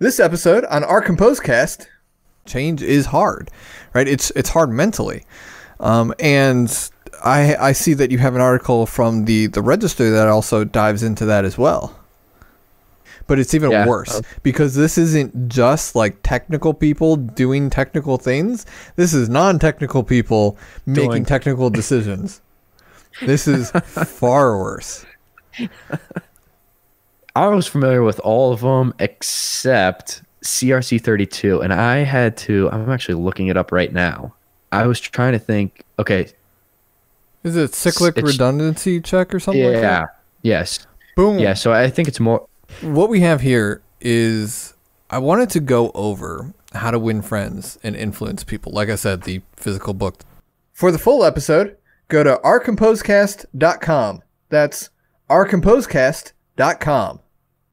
This episode on our Composecast, change is hard, right? It's it's hard mentally, um, and I I see that you have an article from the the Register that also dives into that as well. But it's even yeah. worse because this isn't just like technical people doing technical things. This is non-technical people doing. making technical decisions. this is far worse. I was familiar with all of them except CRC32. And I had to, I'm actually looking it up right now. I was trying to think, okay. Is it cyclic redundancy check or something? Yeah. Like that? Yes. Boom. Yeah. So I think it's more. What we have here is I wanted to go over how to win friends and influence people. Like I said, the physical book. For the full episode, go to ourcomposecast.com. That's ourcomposecast.com.